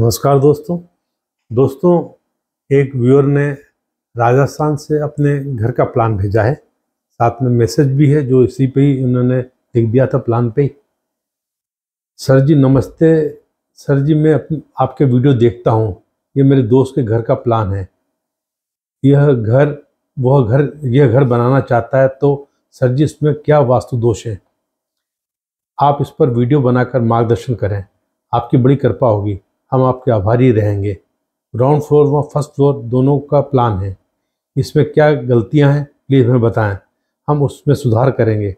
नमस्कार दोस्तों दोस्तों एक व्यूअर ने राजस्थान से अपने घर का प्लान भेजा है साथ में मैसेज भी है जो इसी पे ही उन्होंने लिख दिया था प्लान पे ही सर जी नमस्ते सर जी मैं आपके वीडियो देखता हूँ ये मेरे दोस्त के घर का प्लान है यह घर वह घर यह घर बनाना चाहता है तो सर जी इसमें क्या वास्तु दोष है आप इस पर वीडियो बनाकर मार्गदर्शन करें आपकी बड़ी कृपा होगी हम आपके आभारी रहेंगे ग्राउंड फ्लोर व फर्स्ट फ्लोर दोनों का प्लान है इसमें क्या गलतियां हैं प्लीज़ हमें बताएं हम उसमें सुधार करेंगे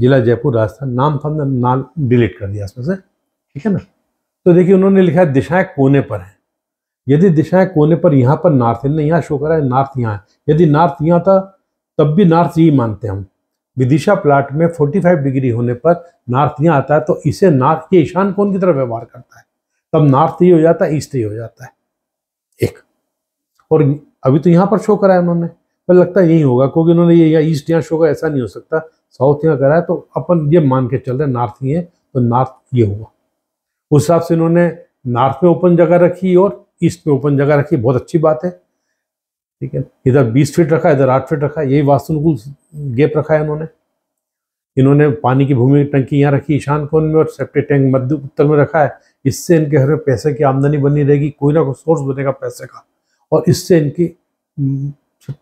जिला जयपुर राजस्थान नाम था हमने नाम डिलीट कर दिया उसमें से ठीक है ना तो देखिए उन्होंने लिखा है दिशाएं कोने पर हैं यदि दिशाएं कोने पर यहाँ पर नॉर्थ इन यहाँ शो करा है नॉर्थ यहाँ है यदि नॉर्थ यहाँ था तब भी नॉर्थ यही मानते हम विदिशा प्लाट में 45 डिग्री होने पर नॉर्थ यहाँ आता है तो इसे नॉर्थ के ईशान कौन की तरफ व्यवहार करता है तब नॉर्थ ही हो जाता है ईस्ट ही हो जाता है एक और अभी तो यहाँ पर शो करा उन्होंने पर लगता है यही होगा क्योंकि उन्होंने ये या ईस्ट यहाँ शो का ऐसा नहीं हो सकता साउथ यहाँ कराया तो अपन ये मान के चल रहे हैं नॉर्थ ही है तो नॉर्थ ये हुआ उस हिसाब से इन्होंने नॉर्थ में ओपन जगह रखी और ईस्ट में ओपन जगह रखी बहुत अच्छी बात है ठीक है इधर बीस फीट रखा इधर आठ फीट रखा यही वास्तुनुकूल गेप रखा है उन्होंने इन्होंने पानी की भूमि टंकी यहाँ रखी ईशान कोन में और सेप्टिक टैंक मध्य उत्तर में रखा है इससे इनके घर में पैसे की आमदनी बनी रहेगी कोई ना कोई सोर्स बनेगा पैसे का और इससे इनकी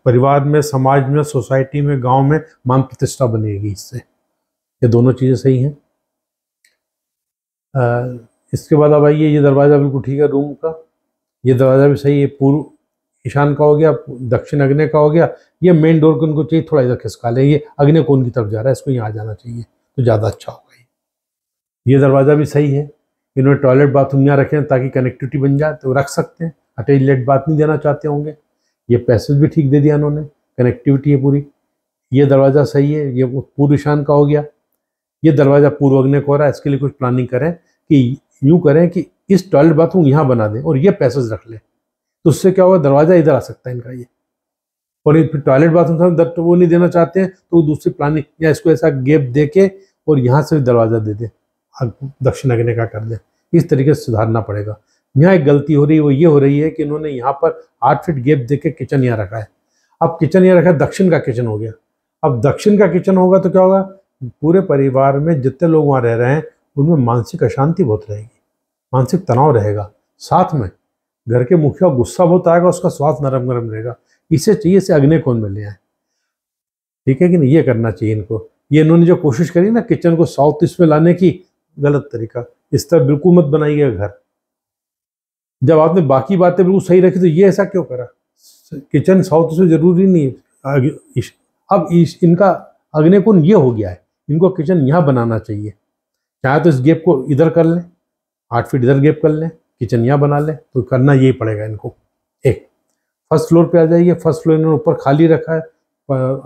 परिवार में समाज में सोसाइटी में गांव में मान प्रतिष्ठा बनेगी इससे ये दोनों चीज़ें सही हैं इसके बाद अब आइए ये दरवाज़ा बिल्कुल ठीक है रूम का ये दरवाज़ा भी सही है पूर्व ईशान का हो गया दक्षिण अग्नि का हो गया ये मेन डोर को उनको चाहिए थोड़ा इधर खिसका लें ये अग्नि कोन की तरफ जा रहा है इसको यहाँ आ जाना चाहिए तो ज़्यादा अच्छा होगा ये दरवाज़ा भी सही है इन्होंने टॉयलेट बाथरूम यहाँ रखे हैं ताकि कनेक्टिविटी बन जाए तो रख सकते हैं अटैच लेट बात नहीं देना चाहते होंगे ये पैसेज भी ठीक दे दिया उन्होंने कनेक्टिविटी है पूरी ये दरवाज़ा सही है ये पूर्व ईशान का हो गया ये दरवाज़ा पूर्व अग्नि को हो रहा है इसके लिए कुछ प्लानिंग करें कि यूँ करें कि इस टॉयलेट बाथरूम यहाँ बना दें और ये पैसेज रख लें तो उससे क्या होगा दरवाज़ा इधर आ सकता है इनका ये और ये फिर टॉयलेट बाथरूम दर तो वो नहीं देना चाहते हैं तो दूसरी प्लानिंग या इसको ऐसा गेप दे के और यहाँ से दरवाज़ा दे दें दक्षिण अग्नि का कर दें इस तरीके से सुधारना पड़ेगा यहाँ एक गलती हो रही है वो ये हो रही है कि इन्होंने यहाँ पर आठ फीट गेप दे के किचन यहाँ रखा है अब किचन यहाँ रखा है दक्षिण का किचन हो गया अब दक्षिण का किचन होगा तो क्या होगा पूरे परिवार में जितने लोग वहाँ रह रहे हैं उनमें मानसिक अशांति बहुत रहेगी मानसिक तनाव रहेगा साथ में घर के मुखिया गुस्सा बहुत आएगा उसका स्वास्थ्य नरम गरम रहेगा इसे चाहिए इसे अग्नि कौन में ले आए ठीक है कि नहीं ये करना चाहिए इनको ये इन्होंने जो कोशिश करी ना किचन को साउथ ईस्ट में लाने की गलत तरीका इस तरह बिल्कुल मत बनाइएगा घर जब आपने बाकी बातें बिल्कुल सही रखी तो ये ऐसा क्यों करा किचन साउथ से जरूरी नहीं है अब इस, इनका अग्नि कुंड ये हो गया है इनको किचन यहाँ बनाना चाहिए चाहे तो इस गेप को इधर कर लें आठ फीट इधर गेप कर लें किचन यहाँ बना लें तो करना यही पड़ेगा इनको एक फर्स्ट फ्लोर पे आ जाइए फर्स्ट फ्लोर इन्होंने ऊपर खाली रखा है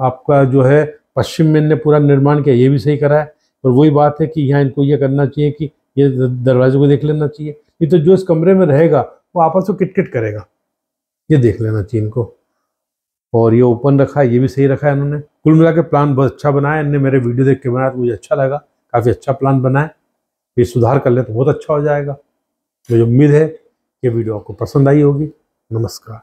आपका जो है पश्चिम में इनने पूरा निर्माण किया ये भी सही करा है और वही बात है कि यहाँ इनको ये करना चाहिए कि ये दरवाजे को देख लेना चाहिए ये तो जो इस कमरे में रहेगा वो आपस में किटकिट करेगा ये देख लेना चाहिए इनको और ये ओपन रखा है ये भी सही रखा है इन्होंने कुल मिला के प्लान बहुत अच्छा बनाया इनने मेरे वीडियो देख के बनाया तो मुझे अच्छा लगा काफ़ी अच्छा प्लान बनाया ये सुधार कर लें तो बहुत अच्छा हो जाएगा मुझे उम्मीद है ये वीडियो आपको पसंद आई होगी नमस्कार